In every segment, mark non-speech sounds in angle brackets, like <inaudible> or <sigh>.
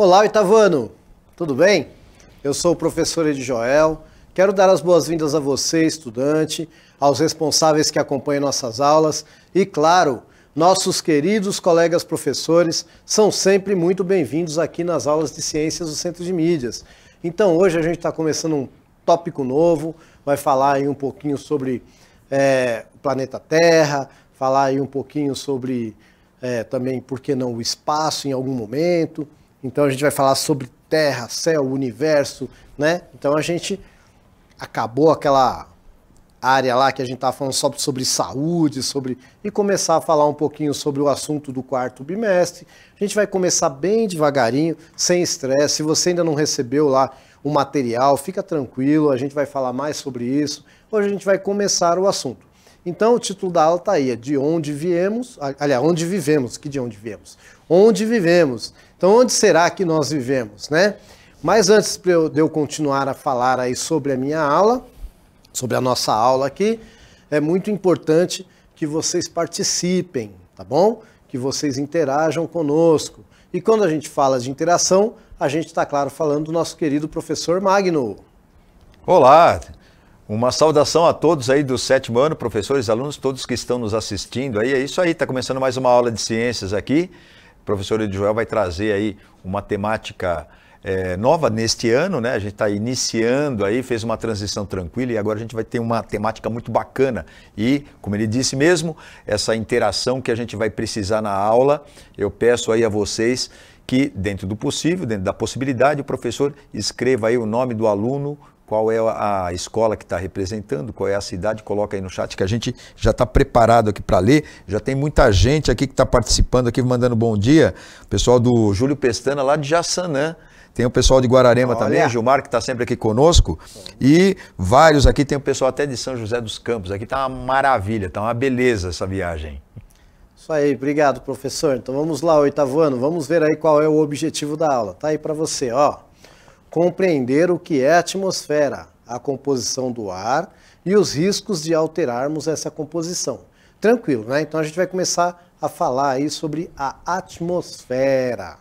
Olá, Itavano! Tudo bem? Eu sou o professor Ed Joel. Quero dar as boas-vindas a você, estudante, aos responsáveis que acompanham nossas aulas e, claro, nossos queridos colegas professores são sempre muito bem-vindos aqui nas aulas de ciências do Centro de Mídias. Então, hoje a gente está começando um tópico novo, vai falar aí um pouquinho sobre é, o planeta Terra, falar aí um pouquinho sobre é, também, por que não, o espaço em algum momento então a gente vai falar sobre terra, céu, universo, né? Então a gente acabou aquela área lá que a gente estava falando só sobre saúde, sobre e começar a falar um pouquinho sobre o assunto do quarto bimestre. A gente vai começar bem devagarinho, sem estresse. Se você ainda não recebeu lá o material, fica tranquilo, a gente vai falar mais sobre isso. Hoje a gente vai começar o assunto. Então o título da aula está aí, é de onde viemos, aliás, onde vivemos, que de onde viemos? Onde vivemos? Então, onde será que nós vivemos, né? Mas antes de eu continuar a falar aí sobre a minha aula, sobre a nossa aula aqui, é muito importante que vocês participem, tá bom? Que vocês interajam conosco. E quando a gente fala de interação, a gente está, claro, falando do nosso querido professor Magno. Olá, uma saudação a todos aí do sétimo ano, professores, alunos, todos que estão nos assistindo aí. É isso aí, está começando mais uma aula de ciências aqui professor Edjoel vai trazer aí uma temática é, nova neste ano, né? A gente está iniciando aí, fez uma transição tranquila e agora a gente vai ter uma temática muito bacana. E, como ele disse mesmo, essa interação que a gente vai precisar na aula, eu peço aí a vocês que, dentro do possível, dentro da possibilidade, o professor escreva aí o nome do aluno, qual é a escola que está representando, qual é a cidade, coloca aí no chat que a gente já está preparado aqui para ler. Já tem muita gente aqui que está participando aqui, mandando bom dia. O pessoal do Júlio Pestana, lá de Jaçanã. Tem o pessoal de Guararema Olha. também, Gilmar, que está sempre aqui conosco. E vários aqui, tem o pessoal até de São José dos Campos. Aqui está uma maravilha, está uma beleza essa viagem. Isso aí, obrigado, professor. Então vamos lá, oitavo ano. vamos ver aí qual é o objetivo da aula. Tá aí para você, ó compreender o que é a atmosfera, a composição do ar e os riscos de alterarmos essa composição. Tranquilo, né? Então a gente vai começar a falar aí sobre a atmosfera,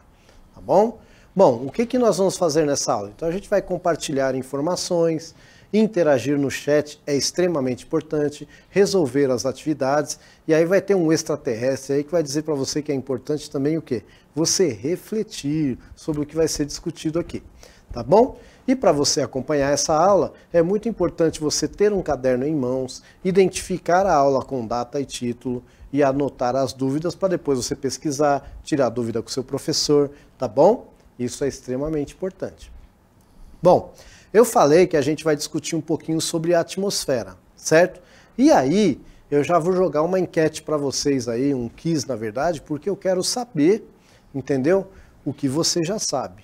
tá bom? Bom, o que, que nós vamos fazer nessa aula? Então a gente vai compartilhar informações, interagir no chat é extremamente importante, resolver as atividades, e aí vai ter um extraterrestre aí que vai dizer para você que é importante também o quê? Você refletir sobre o que vai ser discutido aqui tá bom? E para você acompanhar essa aula, é muito importante você ter um caderno em mãos, identificar a aula com data e título e anotar as dúvidas para depois você pesquisar, tirar dúvida com seu professor, tá bom? Isso é extremamente importante. Bom, eu falei que a gente vai discutir um pouquinho sobre a atmosfera, certo? E aí, eu já vou jogar uma enquete para vocês aí, um quiz na verdade, porque eu quero saber, entendeu? O que você já sabe.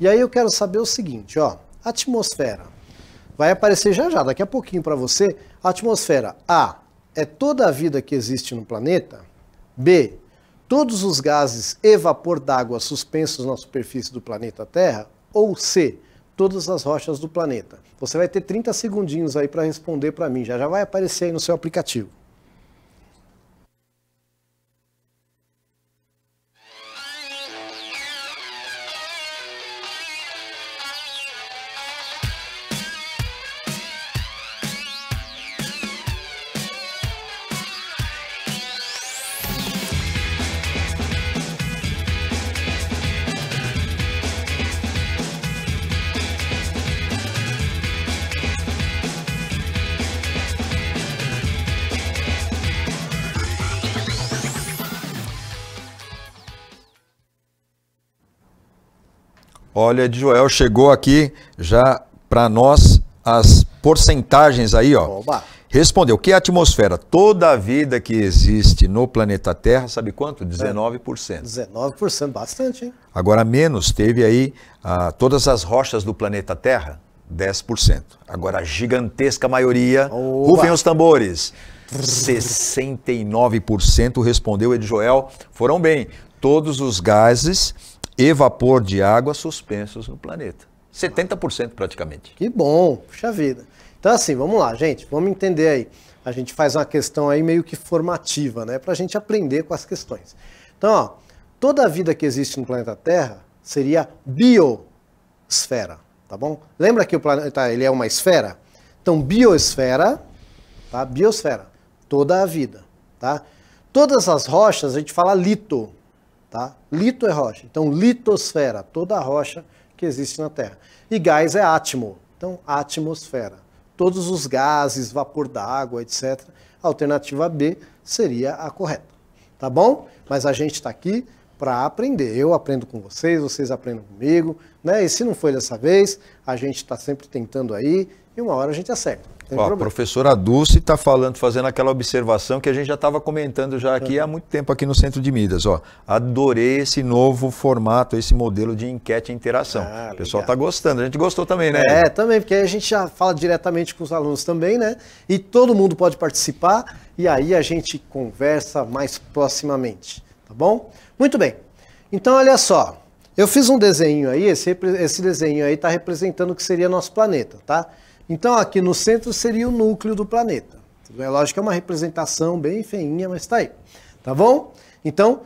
E aí eu quero saber o seguinte, ó, atmosfera. Vai aparecer já já, daqui a pouquinho para você. Atmosfera A é toda a vida que existe no planeta. B, todos os gases e vapor d'água suspensos na superfície do planeta Terra. Ou C, todas as rochas do planeta. Você vai ter 30 segundinhos aí para responder para mim, já já vai aparecer aí no seu aplicativo. Olha, Joel chegou aqui já para nós as porcentagens aí, ó. Oba. Respondeu que a atmosfera, toda a vida que existe no planeta Terra, sabe quanto? 19%. É. 19%, bastante, hein? Agora menos teve aí ah, todas as rochas do planeta Terra, 10%. Agora a gigantesca maioria, Oba. rufem os tambores. 69% respondeu Ed Joel, foram bem. Todos os gases e vapor de água suspensos no planeta. 70% praticamente. Que bom, puxa vida. Então, assim, vamos lá, gente, vamos entender aí. A gente faz uma questão aí meio que formativa, né, para a gente aprender com as questões. Então, ó, toda a vida que existe no planeta Terra seria biosfera, tá bom? Lembra que o planeta ele é uma esfera? Então, biosfera, tá? Biosfera, toda a vida, tá? Todas as rochas a gente fala lito, Tá? Lito é rocha, então litosfera, toda a rocha que existe na Terra. E gás é átimo, então atmosfera. Todos os gases, vapor da água, etc. A alternativa B seria a correta. Tá bom? Mas a gente está aqui para aprender. Eu aprendo com vocês, vocês aprendem comigo, né? E se não foi dessa vez, a gente está sempre tentando aí e uma hora a gente acerta. Ó, a professora Dulce está falando, fazendo aquela observação que a gente já estava comentando já aqui uhum. há muito tempo aqui no Centro de Midas. Ó, adorei esse novo formato, esse modelo de enquete e interação. Ah, o pessoal está gostando. A gente gostou também, né? É, também, porque a gente já fala diretamente com os alunos também, né? E todo mundo pode participar e aí a gente conversa mais proximamente, tá bom? Muito bem. Então, olha só. Eu fiz um desenho aí, esse, esse desenho aí está representando o que seria nosso planeta, tá? Tá? Então, aqui no centro seria o núcleo do planeta. É lógico que é uma representação bem feinha, mas está aí. Tá bom? Então,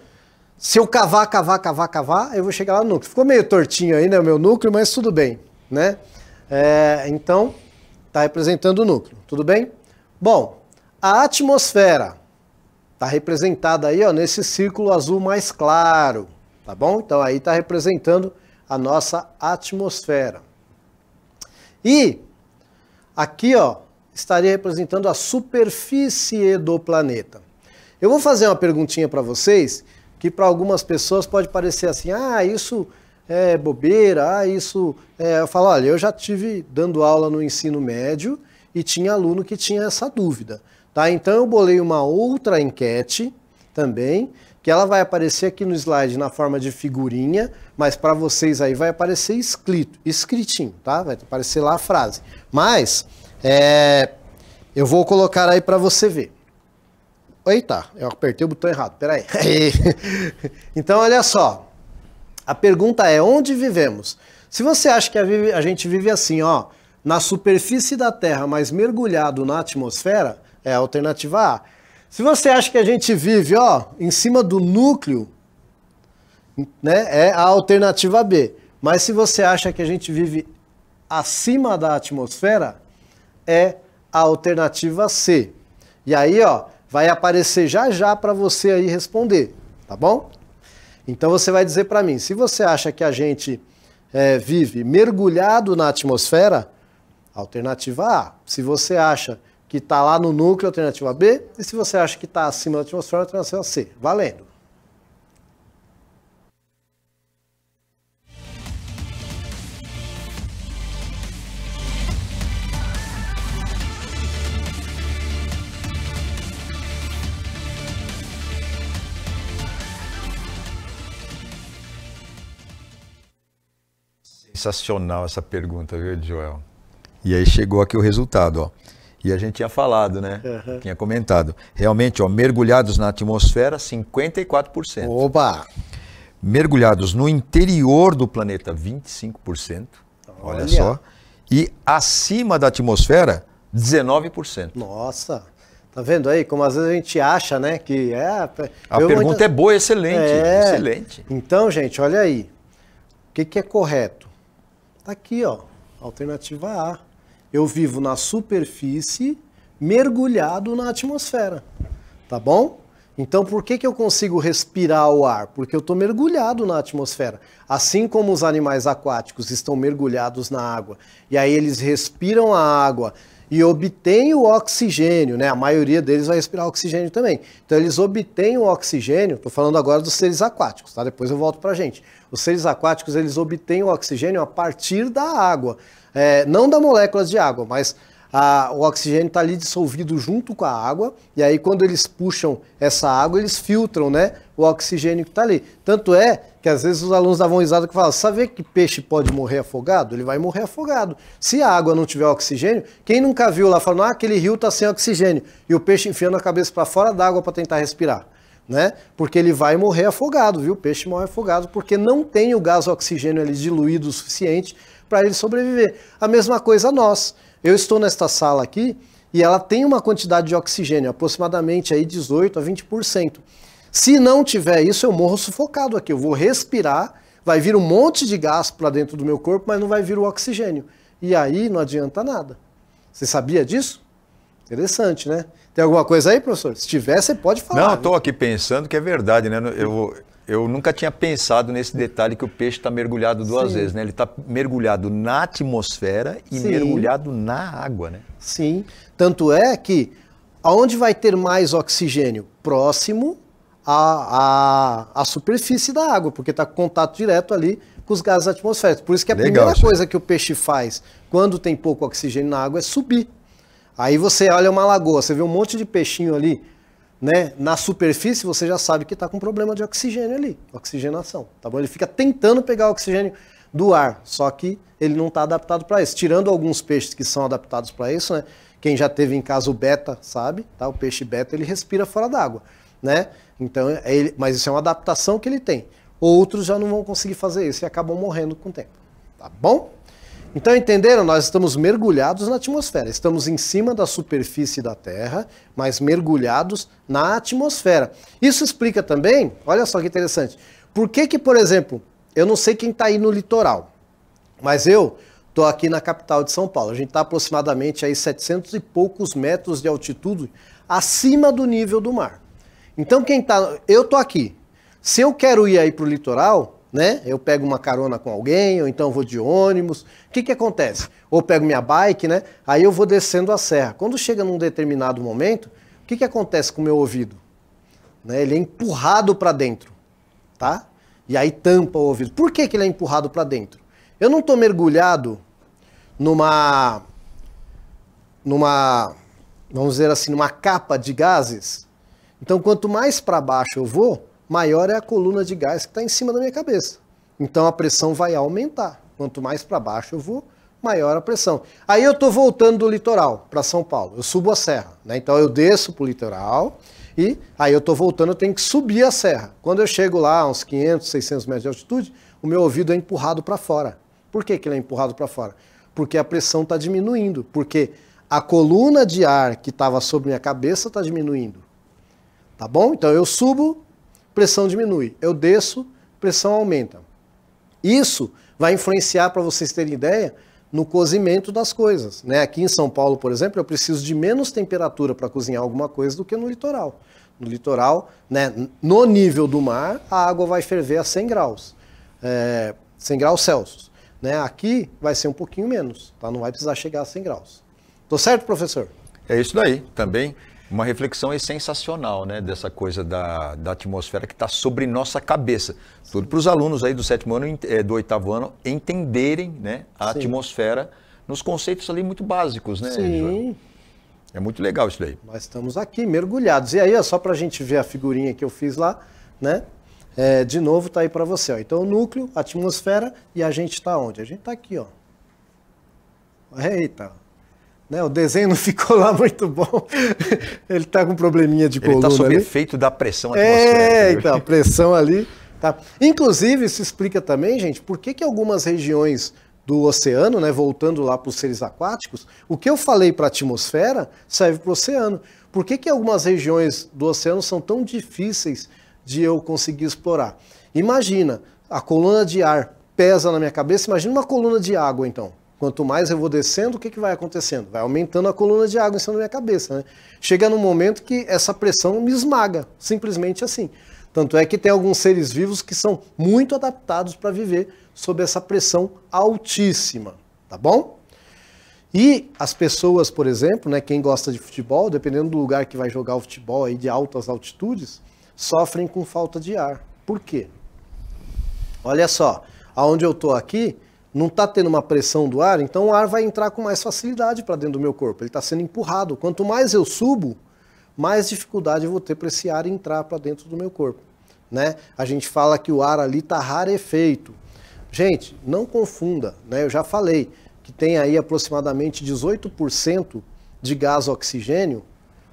se eu cavar, cavar, cavar, cavar, eu vou chegar lá no núcleo. Ficou meio tortinho aí, né, o meu núcleo, mas tudo bem, né? É, então, está representando o núcleo, tudo bem? Bom, a atmosfera está representada aí, ó, nesse círculo azul mais claro, tá bom? Então, aí está representando a nossa atmosfera. E Aqui, ó, estaria representando a superfície do planeta. Eu vou fazer uma perguntinha para vocês que para algumas pessoas pode parecer assim, ah, isso é bobeira, ah, isso. É... Eu falo, olha, eu já tive dando aula no ensino médio e tinha aluno que tinha essa dúvida. Tá? Então eu bolei uma outra enquete também que ela vai aparecer aqui no slide na forma de figurinha, mas para vocês aí vai aparecer escrito, escritinho, tá? Vai aparecer lá a frase. Mas é, eu vou colocar aí para você ver. Eita, eu apertei o botão errado, peraí. <laughs> então, olha só. A pergunta é, onde vivemos? Se você acha que a gente vive assim, ó, na superfície da Terra, mas mergulhado na atmosfera, é a alternativa A. Se você acha que a gente vive, ó, em cima do núcleo, né, é a alternativa B. Mas se você acha que a gente vive acima da atmosfera, é a alternativa C. E aí, ó, vai aparecer já já para você aí responder, tá bom? Então você vai dizer para mim, se você acha que a gente é, vive mergulhado na atmosfera, alternativa A. Se você acha que está lá no núcleo, alternativa B, e se você acha que está acima da atmosfera, alternativa C. Valendo! Sensacional essa pergunta, viu, Joel? E aí chegou aqui o resultado, ó. E a gente tinha falado, né? Uhum. Tinha comentado. Realmente, ó, mergulhados na atmosfera, 54%. Oba! Mergulhados no interior do planeta, 25%. Olha, olha só. E acima da atmosfera, 19%. Nossa! Tá vendo aí como às vezes a gente acha, né, que é, é a pergunta muitas... é boa, excelente, é... excelente. Então, gente, olha aí. O que, que é correto? Tá aqui, ó, alternativa A. Eu vivo na superfície, mergulhado na atmosfera. Tá bom? Então, por que, que eu consigo respirar o ar? Porque eu estou mergulhado na atmosfera. Assim como os animais aquáticos estão mergulhados na água, e aí eles respiram a água e obtêm o oxigênio, né? A maioria deles vai respirar oxigênio também. Então, eles obtêm o oxigênio, estou falando agora dos seres aquáticos, tá? Depois eu volto para gente. Os seres aquáticos, eles obtêm o oxigênio a partir da água é, não da moléculas de água, mas a, o oxigênio está ali dissolvido junto com a água, e aí quando eles puxam essa água, eles filtram né, o oxigênio que está ali. Tanto é que às vezes os alunos davam risada que falavam sabe que peixe pode morrer afogado? Ele vai morrer afogado. Se a água não tiver oxigênio, quem nunca viu lá falando, ah, aquele rio está sem oxigênio, e o peixe enfiando a cabeça para fora da água para tentar respirar né? Porque ele vai morrer afogado, viu? O peixe morre afogado porque não tem o gás oxigênio ali diluído o suficiente para ele sobreviver. A mesma coisa nós. Eu estou nesta sala aqui e ela tem uma quantidade de oxigênio, aproximadamente aí 18 a 20%. Se não tiver isso, eu morro sufocado aqui. Eu vou respirar, vai vir um monte de gás para dentro do meu corpo, mas não vai vir o oxigênio. E aí não adianta nada. Você sabia disso? Interessante, né? Tem alguma coisa aí, professor? Se tiver, você pode falar. Não, estou aqui pensando que é verdade, né? Eu, eu nunca tinha pensado nesse detalhe que o peixe está mergulhado duas Sim. vezes, né? Ele está mergulhado na atmosfera e Sim. mergulhado na água, né? Sim. Tanto é que aonde vai ter mais oxigênio? Próximo à, à, à superfície da água, porque está com contato direto ali com os gases atmosféricos. Por isso que a Legal, primeira senhor. coisa que o peixe faz quando tem pouco oxigênio na água é subir. Aí você olha uma lagoa, você vê um monte de peixinho ali, né? Na superfície, você já sabe que está com problema de oxigênio ali, oxigenação, tá bom? Ele fica tentando pegar o oxigênio do ar, só que ele não está adaptado para isso. Tirando alguns peixes que são adaptados para isso, né? Quem já teve em casa o beta sabe, tá? O peixe beta ele respira fora d'água, né? Então, é ele, mas isso é uma adaptação que ele tem. Outros já não vão conseguir fazer isso e acabam morrendo com o tempo, tá bom? Então, entenderam? Nós estamos mergulhados na atmosfera. Estamos em cima da superfície da Terra, mas mergulhados na atmosfera. Isso explica também, olha só que interessante, por que, que por exemplo, eu não sei quem está aí no litoral, mas eu estou aqui na capital de São Paulo. A gente está aproximadamente aí 700 e poucos metros de altitude acima do nível do mar. Então, quem está. Eu estou aqui. Se eu quero ir aí para o litoral, né? Eu pego uma carona com alguém, ou então vou de ônibus. O que, que acontece? Ou pego minha bike, né? Aí eu vou descendo a serra. Quando chega num determinado momento, o que, que acontece com o meu ouvido? Né? Ele é empurrado para dentro, tá? E aí tampa o ouvido. Por que, que ele é empurrado para dentro? Eu não estou mergulhado numa. numa. vamos dizer assim, numa capa de gases. Então, quanto mais para baixo eu vou, maior é a coluna de gás que está em cima da minha cabeça. Então a pressão vai aumentar. Quanto mais para baixo eu vou, maior a pressão. Aí eu estou voltando do litoral para São Paulo. Eu subo a serra. Né? Então eu desço para o litoral e aí eu estou voltando, eu tenho que subir a serra. Quando eu chego lá, uns 500, 600 metros de altitude, o meu ouvido é empurrado para fora. Por que, que ele é empurrado para fora? Porque a pressão está diminuindo. Porque a coluna de ar que estava sobre minha cabeça está diminuindo. Tá bom? Então eu subo, pressão diminui. Eu desço, pressão aumenta. Isso vai influenciar, para vocês terem ideia, no cozimento das coisas. Né? Aqui em São Paulo, por exemplo, eu preciso de menos temperatura para cozinhar alguma coisa do que no litoral. No litoral, né, no nível do mar, a água vai ferver a 100 graus, é, eh, 100 graus Celsius. Né? Aqui vai ser um pouquinho menos, tá? não vai precisar chegar a 100 graus. Tô certo, professor? É isso daí também uma reflexão é sensacional, né? Dessa coisa da, da atmosfera que está sobre nossa cabeça. Sim. Tudo para os alunos aí do sétimo ano, é, do oitavo ano, entenderem né, a Sim. atmosfera nos conceitos ali muito básicos, né, Sim. João? É muito legal isso daí. Mas estamos aqui, mergulhados. E aí, ó, só para a gente ver a figurinha que eu fiz lá, né? É, de novo, está aí para você. Ó. Então, o núcleo, a atmosfera e a gente está onde? A gente está aqui, ó. Eita, né? O desenho não <laughs> ficou lá muito bom. Ele está com um probleminha de tá coluna. Ele está sob ali. efeito da pressão É, né? então, a pressão ali. <laughs> Tá. Inclusive, isso explica também, gente, por que, que algumas regiões do oceano, né, voltando lá para os seres aquáticos, o que eu falei para a atmosfera serve para o oceano. Por que, que algumas regiões do oceano são tão difíceis de eu conseguir explorar? Imagina, a coluna de ar pesa na minha cabeça, imagina uma coluna de água, então. Quanto mais eu vou descendo, o que, que vai acontecendo? Vai aumentando a coluna de água em cima da minha cabeça. Né? Chega num momento que essa pressão me esmaga, simplesmente assim. Tanto é que tem alguns seres vivos que são muito adaptados para viver sob essa pressão altíssima, tá bom? E as pessoas, por exemplo, né, quem gosta de futebol, dependendo do lugar que vai jogar o futebol aí de altas altitudes, sofrem com falta de ar. Por quê? Olha só, aonde eu estou aqui, não está tendo uma pressão do ar, então o ar vai entrar com mais facilidade para dentro do meu corpo. Ele está sendo empurrado. Quanto mais eu subo, mais dificuldade eu vou ter para esse ar entrar para dentro do meu corpo. Né? A gente fala que o ar ali está rarefeito. Gente, não confunda, né? eu já falei que tem aí aproximadamente 18% de gás oxigênio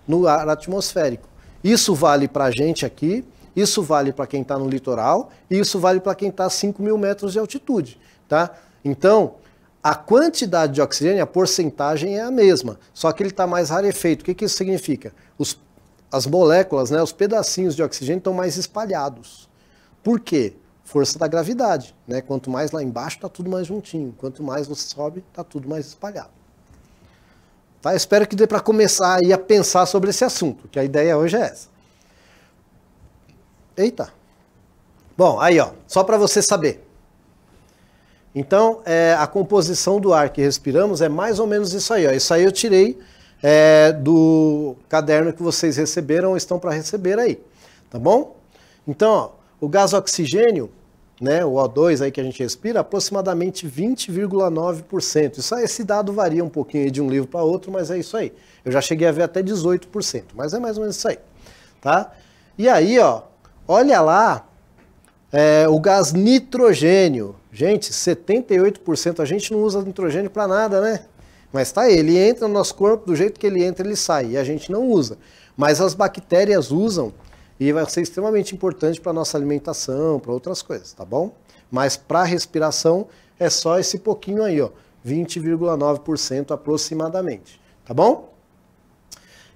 no ar atmosférico. Isso vale para a gente aqui, isso vale para quem está no litoral e isso vale para quem está a 5 mil metros de altitude. Tá? Então, a quantidade de oxigênio, a porcentagem é a mesma, só que ele está mais rarefeito. O que, que isso significa? Os, as moléculas, né, os pedacinhos de oxigênio estão mais espalhados. Por quê? Força da gravidade. Né? Quanto mais lá embaixo, está tudo mais juntinho. Quanto mais você sobe, está tudo mais espalhado. Tá? Espero que dê para começar aí a pensar sobre esse assunto, que a ideia hoje é essa. Eita! Bom, aí ó, só para você saber. Então, é, a composição do ar que respiramos é mais ou menos isso aí. Ó. Isso aí eu tirei é, do caderno que vocês receberam ou estão para receber aí, tá bom? Então, ó, o gás oxigênio, né, o O2 aí que a gente respira, aproximadamente 20,9%. Isso aí, esse dado varia um pouquinho de um livro para outro, mas é isso aí. Eu já cheguei a ver até 18%, mas é mais ou menos isso aí, tá? E aí, ó, olha lá é, o gás nitrogênio, Gente, 78% a gente não usa nitrogênio para nada, né? Mas tá aí, ele entra no nosso corpo, do jeito que ele entra, ele sai, e a gente não usa. Mas as bactérias usam e vai ser extremamente importante para nossa alimentação, para outras coisas, tá bom? Mas para respiração é só esse pouquinho aí, ó, 20,9% aproximadamente, tá bom?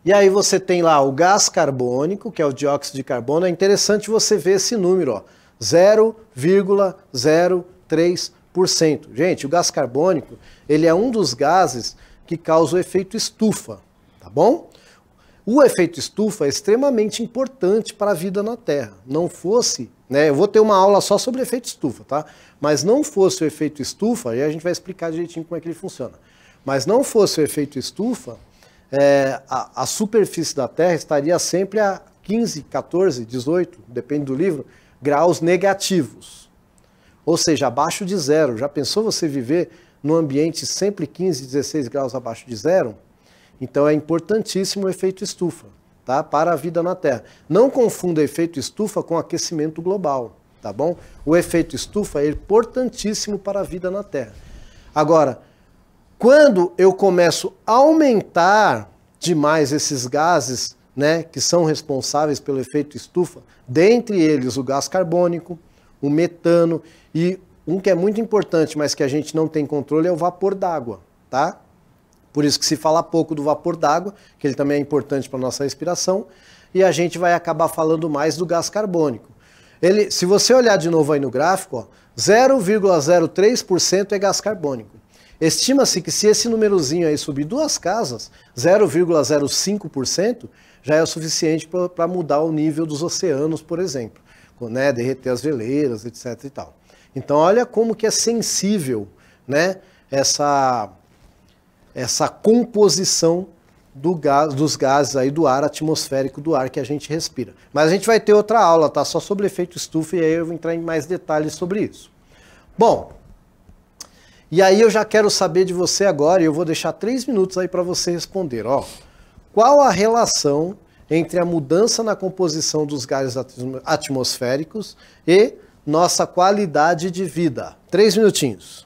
E aí você tem lá o gás carbônico, que é o dióxido de carbono. É interessante você ver esse número, ó, 0,0 3%. Gente, o gás carbônico, ele é um dos gases que causa o efeito estufa, tá bom? O efeito estufa é extremamente importante para a vida na Terra. Não fosse, né? Eu vou ter uma aula só sobre efeito estufa, tá? Mas não fosse o efeito estufa, e a gente vai explicar direitinho como é que ele funciona. Mas não fosse o efeito estufa, é, a, a, superfície da Terra estaria sempre a 15, 14, 18, depende do livro, graus negativos ou seja, abaixo de zero. Já pensou você viver num ambiente sempre 15, 16 graus abaixo de zero? Então é importantíssimo o efeito estufa tá? para a vida na Terra. Não confunda efeito estufa com aquecimento global, tá bom? O efeito estufa é importantíssimo para a vida na Terra. Agora, quando eu começo a aumentar demais esses gases né, que são responsáveis pelo efeito estufa, dentre eles o gás carbônico, o metano e um que é muito importante, mas que a gente não tem controle, é o vapor d'água, tá? Por isso que se fala pouco do vapor d'água, que ele também é importante para a nossa respiração, e a gente vai acabar falando mais do gás carbônico. Ele, se você olhar de novo aí no gráfico, 0,03% é gás carbônico. Estima-se que se esse númerozinho aí subir duas casas, 0,05% já é o suficiente para mudar o nível dos oceanos, por exemplo né, derreter as veleiras, etc. E tal. Então, olha como que é sensível né, essa, essa composição do gás, dos gases aí do ar atmosférico do ar que a gente respira. Mas a gente vai ter outra aula, tá? Só sobre efeito estufa e aí eu vou entrar em mais detalhes sobre isso. Bom, e aí eu já quero saber de você agora e eu vou deixar três minutos aí para você responder. Ó, qual a relação entre a mudança na composição dos gases atmosféricos e nossa qualidade de vida. Três minutinhos.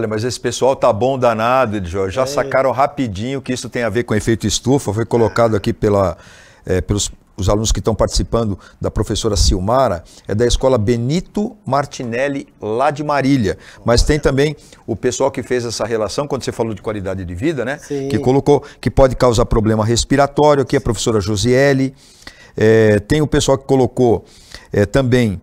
Olha, mas esse pessoal tá bom danado, Jorge. Já é. sacaram rapidinho que isso tem a ver com efeito estufa. Foi colocado aqui pela, é, pelos os alunos que estão participando da professora Silmara, é da escola Benito Martinelli, lá de Marília. Mas tem também o pessoal que fez essa relação, quando você falou de qualidade de vida, né? Sim. Que colocou que pode causar problema respiratório, aqui é a professora Josiele. É, tem o pessoal que colocou é, também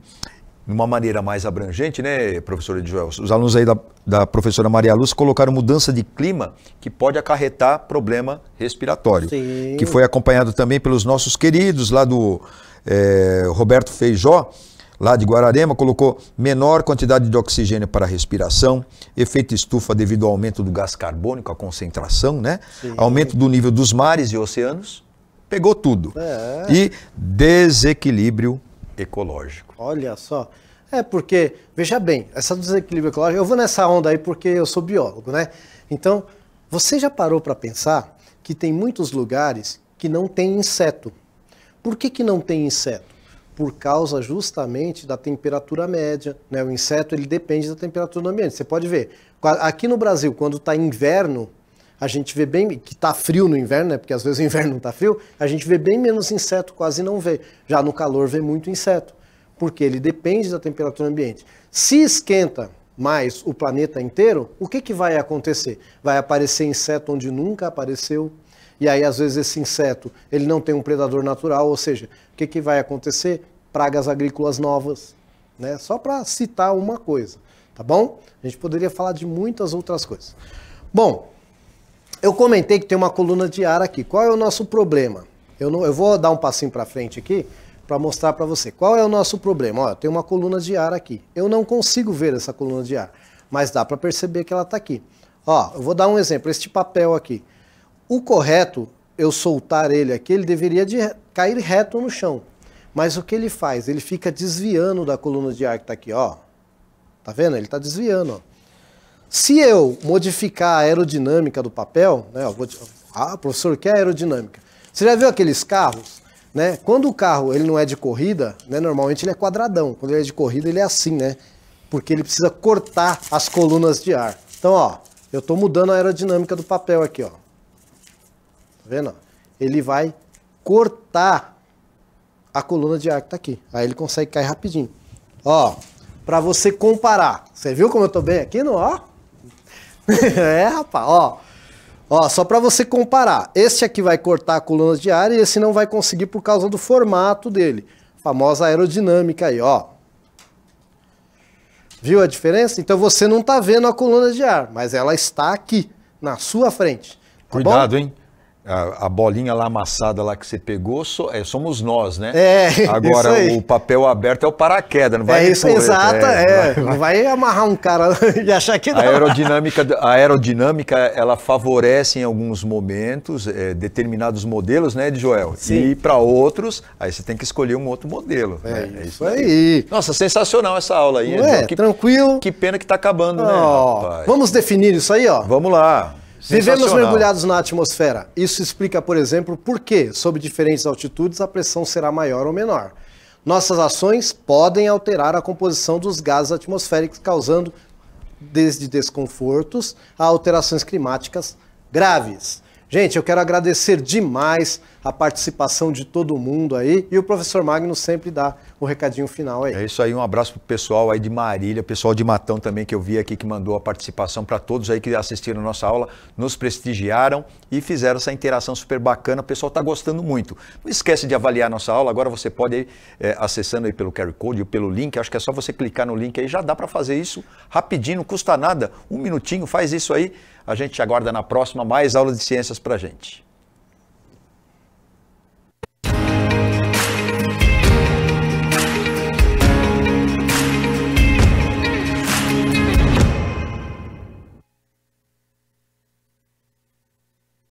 de uma maneira mais abrangente, né, professora Joel? Os alunos aí da, da professora Maria Luz colocaram mudança de clima que pode acarretar problema respiratório. Sim. Que foi acompanhado também pelos nossos queridos lá do é, Roberto Feijó, lá de Guararema, colocou menor quantidade de oxigênio para respiração, efeito estufa devido ao aumento do gás carbônico, a concentração, né? Sim. Aumento do nível dos mares e oceanos. Pegou tudo. É. E desequilíbrio ecológico. Olha só. É porque, veja bem, essa desequilíbrio ecológico, eu vou nessa onda aí porque eu sou biólogo, né? Então, você já parou para pensar que tem muitos lugares que não tem inseto? Por que, que não tem inseto? Por causa justamente da temperatura média, né? O inseto ele depende da temperatura do ambiente. Você pode ver, aqui no Brasil, quando está inverno, a gente vê bem que está frio no inverno, né? Porque às vezes o <laughs> inverno não está frio, a gente vê bem menos inseto, quase não vê. Já no calor vê muito inseto porque ele depende da temperatura ambiente. Se esquenta mais o planeta inteiro, o que, que vai acontecer? Vai aparecer inseto onde nunca apareceu, e aí às vezes esse inseto ele não tem um predador natural, ou seja, o que, que vai acontecer? Pragas agrícolas novas, né? Só para citar uma coisa, tá bom? A gente poderia falar de muitas outras coisas. Bom, eu comentei que tem uma coluna de ar aqui. Qual é o nosso problema? Eu, não, eu vou dar um passinho para frente aqui para mostrar para você. Qual é o nosso problema? Ó, tem uma coluna de ar aqui. Eu não consigo ver essa coluna de ar, mas dá para perceber que ela está aqui. Ó, eu vou dar um exemplo, este papel aqui. O correto, eu soltar ele aqui, ele deveria de cair reto no chão. Mas o que ele faz? Ele fica desviando da coluna de ar que está aqui, ó. Tá vendo? Ele está desviando, ó. Se eu modificar a aerodinâmica do papel, né, ó, vou, ah, professor, o que é aerodinâmica? Você já viu aqueles carros né? Quando o carro ele não é de corrida, né, normalmente ele é quadradão. Quando ele é de corrida, ele é assim, né? Porque ele precisa cortar as colunas de ar. Então, ó, eu estou mudando a aerodinâmica do papel aqui, ó. Tá vendo? Ele vai cortar a coluna de ar que está aqui. Aí ele consegue cair rapidinho. Ó, para você comparar. Você viu como eu estou bem aqui, não? Ó. <laughs> é, rapaz, ó. Ó, só para você comparar, este aqui vai cortar a coluna de ar e esse não vai conseguir por causa do formato dele. famosa aerodinâmica aí, ó. Viu a diferença? Então você não está vendo a coluna de ar, mas ela está aqui, na sua frente. Tá Cuidado, bom? hein? A, a, bolinha lá amassada lá que você pegou so, é, somos nós, né? É. Agora o papel aberto é o paraquedas, não vai. É isso, exata, né? é. é. Vai, vai. vai, amarrar um cara <laughs> e achar que não. A aerodinâmica, a aerodinâmica ela favorece em alguns momentos é, determinados modelos, né, de Joel? Sim. E para outros, aí você tem que escolher um outro modelo. É, né? É isso, isso aí. Nossa, sensacional essa aula aí. Não é, que, tranquilo. Que pena que está acabando, oh, né? Rapaz? Vamos definir isso aí, ó. Vamos lá. Vivemos mergulhados na atmosfera. Isso explica, por exemplo, por que, sob diferentes altitudes, a pressão será maior ou menor. Nossas ações podem alterar a composição dos gases atmosféricos, causando desde desconfortos a alterações climáticas graves. Gente, eu quero agradecer demais a participação de todo mundo aí e o professor Magno sempre dá o recadinho final aí. É isso aí, um abraço pro pessoal aí de Marília, pessoal de Matão também que eu vi aqui que mandou a participação para todos aí que assistiram nossa aula, nos prestigiaram e fizeram essa interação super bacana, o pessoal está gostando muito. Não esquece de avaliar nossa aula, agora você pode ir é, acessando aí pelo QR Code ou pelo link, acho que é só você clicar no link aí, já dá para fazer isso rapidinho, não custa nada, um minutinho, faz isso aí, a gente aguarda na próxima mais aulas de ciências para gente.